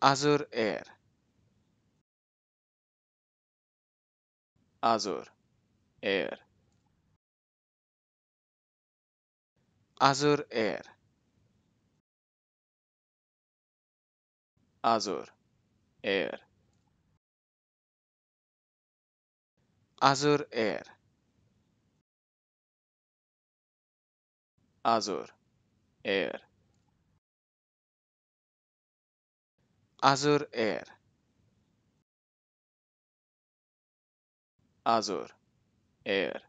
Azure Air Azure Air Azure Air Azure Air Azure Air Azure Air Azure Air Azure Air